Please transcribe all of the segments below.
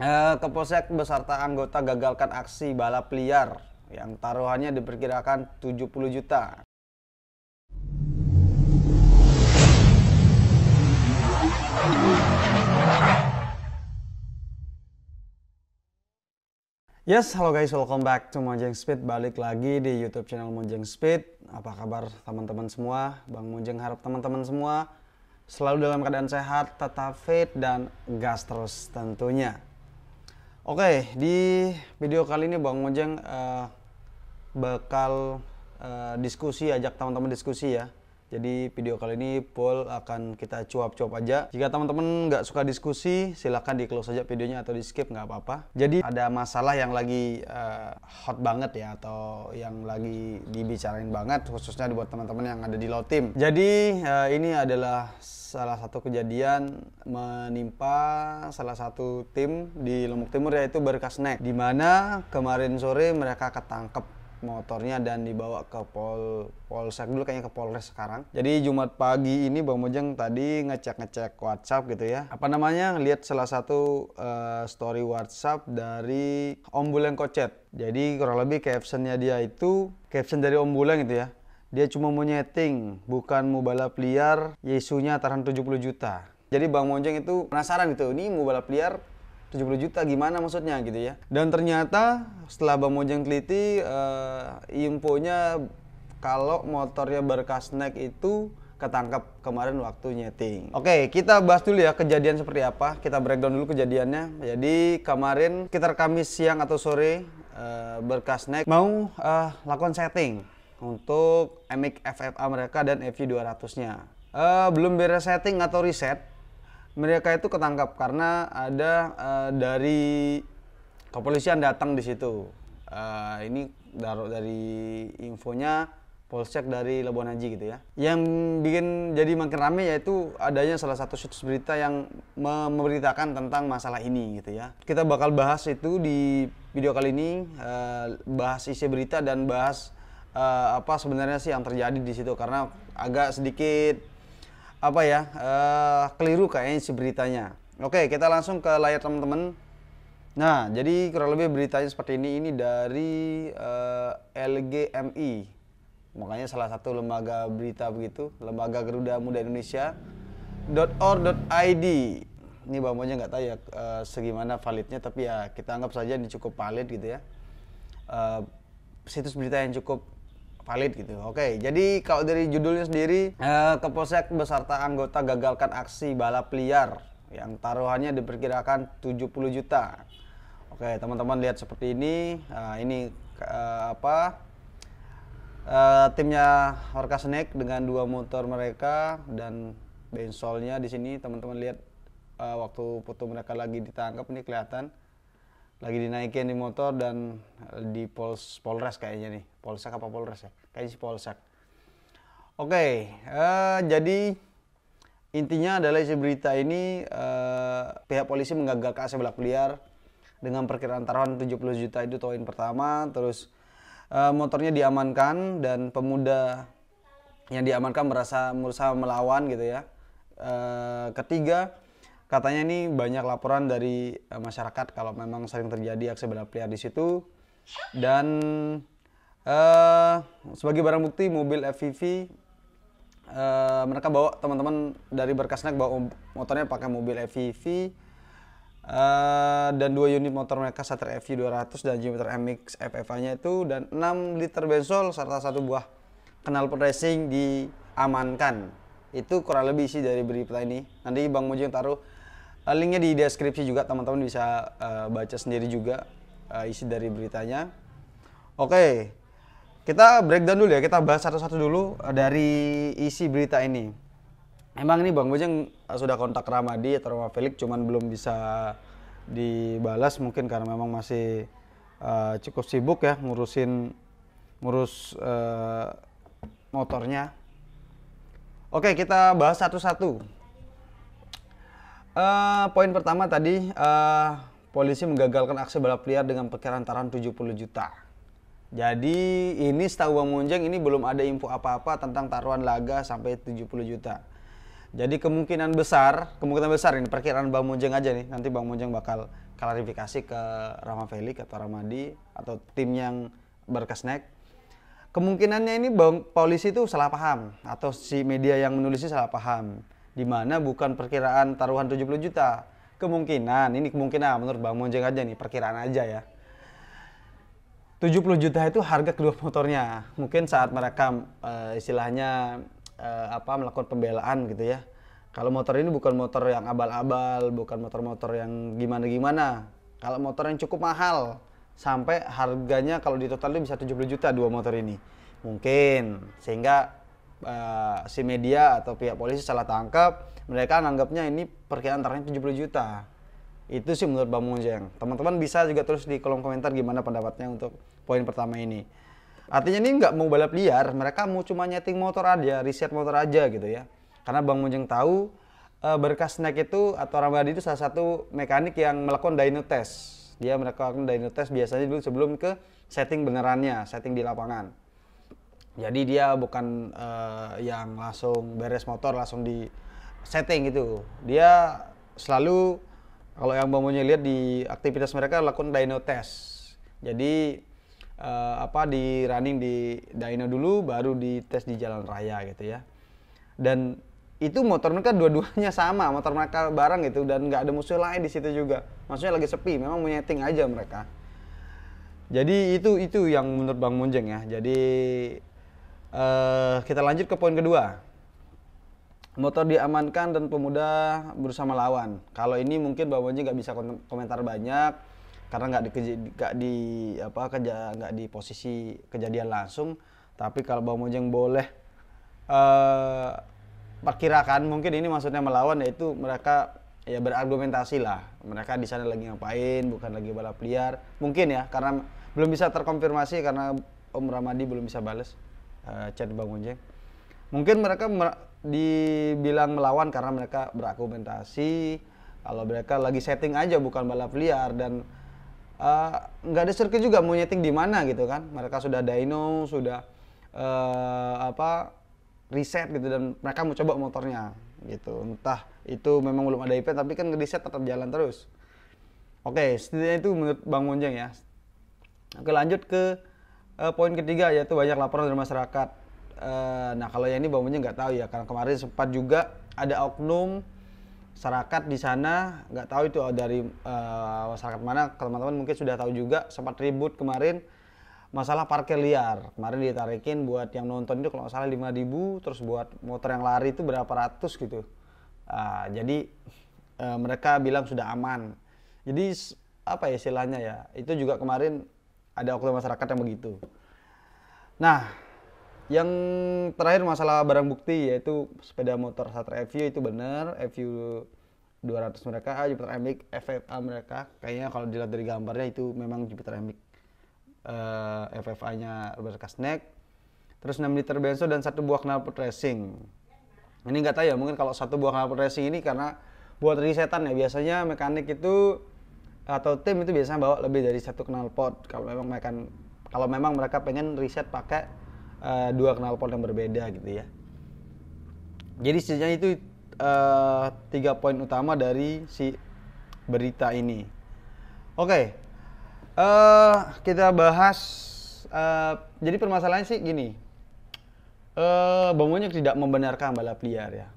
eh, Keposek beserta anggota gagalkan aksi balap liar yang taruhannya diperkirakan 70 juta. Yes, halo guys, welcome back to Mojang Speed. Balik lagi di YouTube channel Mojang Speed. Apa kabar teman-teman semua? Bang Mojang harap teman-teman semua selalu dalam keadaan sehat, tetap fit dan gas terus tentunya. Oke, di video kali ini Bang Mojang uh, eh, bakal uh, diskusi, ajak teman-teman diskusi ya jadi video kali ini Paul akan kita cuap-cuap aja. Jika teman-teman nggak suka diskusi, silahkan di close aja videonya atau di skip nggak apa-apa. Jadi ada masalah yang lagi uh, hot banget ya atau yang lagi dibicarain banget khususnya buat teman-teman yang ada di laut tim. Jadi uh, ini adalah salah satu kejadian menimpa salah satu tim di Lombok Timur yaitu Berkas Snack di mana kemarin sore mereka ketangkep motornya dan dibawa ke pol polsek dulu kayaknya ke polres sekarang. Jadi Jumat pagi ini Bang Mojang tadi ngecek-ngecek WhatsApp gitu ya. Apa namanya? Lihat salah satu uh, story WhatsApp dari Om Bulan Kocet. Jadi kurang lebih captionnya dia itu caption dari Om Bulan gitu ya. Dia cuma mau nyeting, bukan mau balap liar. Yesunya taruhan 70 juta. Jadi Bang Mojang itu penasaran gitu, ini mau balap liar 70 juta gimana maksudnya gitu ya dan ternyata setelah Bang Mojang teliti uh, infonya kalau motornya berkas naik itu ketangkap kemarin waktu nyeting. Oke, kita bahas dulu ya kejadian seperti apa. Kita breakdown dulu kejadiannya. Jadi kemarin sekitar Kamis siang atau sore uh, berkas naik mau uh, lakukan setting untuk MX FFA mereka dan fv 200-nya. Uh, belum beres setting atau reset, mereka itu ketangkap karena ada uh, dari kepolisian datang di situ. Uh, ini dari infonya Polsek dari Labuan Haji gitu ya. Yang bikin jadi makin rame yaitu adanya salah satu situs berita yang memberitakan tentang masalah ini gitu ya. Kita bakal bahas itu di video kali ini uh, bahas isi berita dan bahas uh, apa sebenarnya sih yang terjadi di situ karena agak sedikit apa ya uh, keliru kayaknya si beritanya. Oke, kita langsung ke layar teman-teman. Nah, jadi kurang lebih beritanya seperti ini. Ini dari uh, eh, LGMI, makanya salah satu lembaga berita begitu, lembaga Garuda Muda Indonesia .or.id. Ini bang nggak tahu ya uh, segimana validnya, tapi ya kita anggap saja ini cukup valid gitu ya. Uh, situs berita yang cukup valid gitu. Oke, jadi kalau dari judulnya sendiri, eh, Keposek beserta anggota gagalkan aksi balap liar yang taruhannya diperkirakan 70 juta. Oke, teman-teman lihat seperti ini. Nah, ini eh, apa? Eh, timnya Orca Snake dengan dua motor mereka dan bensolnya di sini teman-teman lihat eh, waktu foto mereka lagi ditangkap ini kelihatan lagi dinaikin di motor dan di Pols, Polres kayaknya nih. Polsek apa Polres ya? Kayaknya si Polsek. Oke, okay, uh, eh, jadi intinya adalah isi berita ini uh, pihak polisi menggagalkan aksi belak liar dengan perkiraan taruhan 70 juta itu toin pertama, terus uh, motornya diamankan dan pemuda yang diamankan merasa merasa melawan gitu ya. Uh, ketiga, katanya ini banyak laporan dari uh, masyarakat kalau memang sering terjadi aksi balap liar di situ dan uh, sebagai barang bukti mobil FVV uh, eh, mereka bawa teman-teman dari berkasnek bawa motornya pakai mobil FVV uh, dan dua unit motor mereka Satria FV 200 dan Jupiter MX FFA nya itu dan 6 liter bensol serta satu buah kenal racing diamankan itu kurang lebih sih dari berita ini nanti Bang Mojo yang taruh Eh, linknya di deskripsi juga teman-teman bisa uh, baca sendiri juga uh, isi dari beritanya oke kita breakdown dulu ya kita bahas satu-satu dulu uh, dari isi berita ini emang ini bang Bojeng sudah kontak Ramadi atau Rama Felix cuman belum bisa dibalas mungkin karena memang masih uh, cukup sibuk ya ngurusin ngurus uh, motornya oke kita bahas satu-satu Eh, poin pertama tadi uh, polisi menggagalkan aksi balap liar dengan perkiraan taran 70 juta. Jadi ini setahu Bang Monjeng ini belum ada info apa-apa tentang taruhan laga sampai 70 juta. Jadi kemungkinan besar, kemungkinan besar ini perkiraan Bang Monjeng aja nih. Nanti Bang Monjeng bakal klarifikasi ke Rama Felix atau Ramadi atau tim yang berkesnek. Kemungkinannya ini bang polisi itu salah paham atau si media yang menulisnya salah paham di mana bukan perkiraan taruhan 70 juta. Kemungkinan, ini kemungkinan menurut Bang Monjeng aja nih, perkiraan aja ya. 70 juta itu harga kedua motornya. Mungkin saat mereka e, eh, istilahnya e, apa melakukan pembelaan gitu ya. Kalau motor ini bukan motor yang abal-abal, bukan motor-motor yang gimana-gimana. Kalau motor yang cukup mahal, sampai harganya kalau di total itu bisa 70 juta dua motor ini. Mungkin, sehingga Eh, si media atau pihak polisi salah tangkap, mereka anggapnya ini perkiraan antaranya 70 juta. Itu sih menurut Bang Munjeng Teman-teman bisa juga terus di kolom komentar gimana pendapatnya untuk poin pertama ini. Artinya ini nggak mau balap liar, mereka mau cuma nyeting motor aja, riset motor aja gitu ya. Karena Bang Munjeng tahu berkasnya eh, berkas snack itu atau Ramadi itu salah satu mekanik yang melakukan dyno test. Dia melakukan dyno test biasanya dulu sebelum ke setting benerannya, setting di lapangan jadi dia bukan uh, yang langsung beres motor langsung di setting gitu dia selalu kalau yang bangunnya lihat di aktivitas mereka lakukan dyno test jadi uh, apa di running di dyno dulu baru di tes di jalan raya gitu ya dan itu motor mereka dua-duanya sama motor mereka barang gitu dan nggak ada musuh lain di situ juga maksudnya lagi sepi memang menyeting aja mereka jadi itu itu yang menurut Bang Munjeng ya. Jadi Uh, kita lanjut ke poin kedua. Motor diamankan dan pemuda berusaha melawan. Kalau ini mungkin Bang Bonji nggak bisa komentar banyak karena nggak di, gak di apa kerja nggak di posisi kejadian langsung. Tapi kalau Bang Mojeng boleh uh, perkirakan mungkin ini maksudnya melawan yaitu mereka ya berargumentasi lah. Mereka di sana lagi ngapain, bukan lagi balap liar. Mungkin ya karena belum bisa terkonfirmasi karena Om Ramadi belum bisa bales uh, eh, chat Bang Ojek. Mungkin mereka mer dibilang melawan karena mereka berargumentasi, kalau mereka lagi setting aja bukan balap liar dan eh, nggak uh, ada sirkuit juga mau nyeting di mana gitu kan mereka sudah dyno sudah uh, apa riset gitu dan mereka mau coba motornya gitu entah itu memang belum ada IP tapi kan riset tetap jalan terus oke okay, setidaknya itu menurut Bang Monjeng ya oke lanjut ke Uh, poin ketiga yaitu banyak laporan dari masyarakat. Uh, nah kalau yang ini bangunnya nggak tahu ya karena kemarin sempat juga ada oknum masyarakat di sana nggak tahu itu dari uh, masyarakat mana teman-teman mungkin sudah tahu juga sempat ribut kemarin masalah parkir liar kemarin ditarikin buat yang nonton itu kalau nggak salah 5000 terus buat motor yang lari itu berapa ratus gitu uh, jadi uh, mereka bilang sudah aman jadi apa ya istilahnya ya itu juga kemarin ada oknum masyarakat yang begitu. Nah, yang terakhir masalah barang bukti yaitu sepeda motor Satria review itu benar, review 200 mereka, Jupiter Emic, FFA mereka. Kayaknya kalau dilihat dari gambarnya itu memang Jupiter Emic uh, eh, FFA-nya berkas neck. Terus 6 liter benzo dan satu buah knalpot racing. Ini nggak tahu ya, mungkin kalau satu buah knalpot racing ini karena buat risetan ya. Biasanya mekanik itu atau tim itu biasanya bawa lebih dari satu knalpot kalau memang mereka kalau memang mereka pengen riset pakai uh, dua knalpot yang berbeda gitu ya. Jadi sisanya itu uh, tiga poin utama dari si berita ini. Oke, okay. uh, eh, kita bahas. Uh, jadi permasalahan sih gini, uh, bangunnya tidak membenarkan balap liar ya.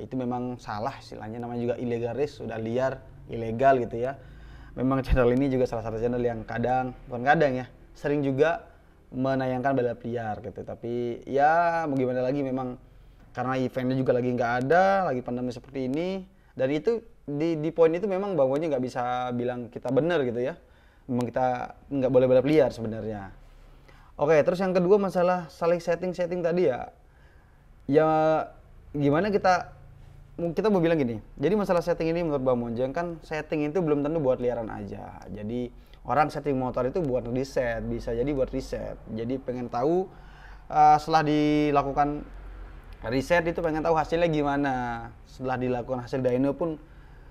Itu memang salah istilahnya namanya juga ilegalis, sudah liar, ilegal gitu ya memang channel ini juga salah satu channel yang kadang bukan kadang ya sering juga menayangkan balap liar gitu tapi ya mau gimana lagi memang karena eventnya juga lagi nggak ada lagi pandemi seperti ini dan itu di di poin itu memang bawahnya nggak bisa bilang kita benar gitu ya memang kita nggak boleh balap liar sebenarnya oke terus yang kedua masalah saling setting setting tadi ya ya gimana kita kita mau bilang gini, jadi masalah setting ini menurut Bang Monjeng kan setting itu belum tentu buat liaran aja. Jadi orang setting motor itu buat riset, bisa jadi buat riset. Jadi pengen tahu uh, setelah dilakukan riset itu pengen tahu hasilnya gimana. Setelah dilakukan hasil dyno pun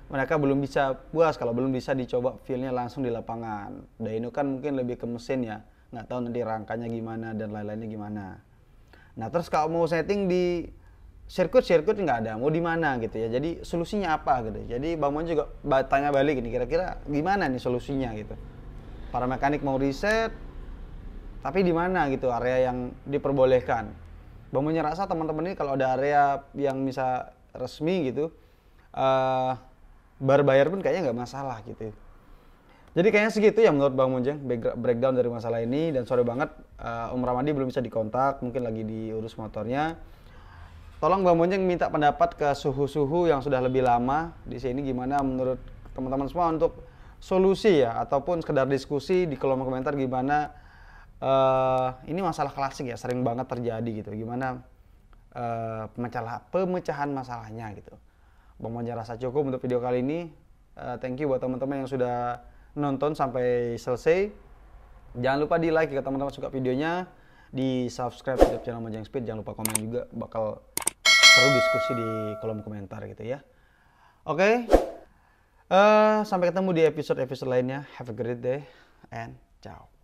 mereka belum bisa puas kalau belum bisa dicoba feelnya langsung di lapangan. Dyno kan mungkin lebih ke mesin ya, nggak tahu nanti rangkanya gimana dan lain-lainnya gimana. Nah terus kalau mau setting di sirkuit-sirkuit nggak ada, mau di mana gitu ya. Jadi solusinya apa gitu. Jadi Bang Mon juga tanya balik ini kira-kira gimana nih solusinya gitu. Para mekanik mau riset, tapi di mana gitu area yang diperbolehkan. Bang Mon rasa teman-teman ini kalau ada area yang bisa resmi gitu, uh, bar bayar pun kayaknya nggak masalah gitu. Ya. Jadi kayaknya segitu ya menurut Bang Munjeng breakdown dari masalah ini dan sorry banget uh, Om Ramadi belum bisa dikontak, mungkin lagi diurus motornya. Tolong bang Monjeng minta pendapat ke suhu-suhu yang sudah lebih lama di sini gimana menurut teman-teman semua untuk solusi ya ataupun sekedar diskusi di kolom komentar gimana uh, ini masalah klasik ya sering banget terjadi gitu gimana uh, eh, pemecahan pemecahan masalahnya gitu. Bang Monjeng rasa cukup untuk video kali ini. Uh, thank you buat teman-teman yang sudah nonton sampai selesai. Jangan lupa di like jika ya, teman-teman suka videonya di subscribe YouTube channel Mojang Speed. Jangan lupa komen juga bakal seru diskusi di kolom komentar gitu ya. Oke, okay. uh, eh, sampai ketemu di episode-episode lainnya. Have a great day and ciao.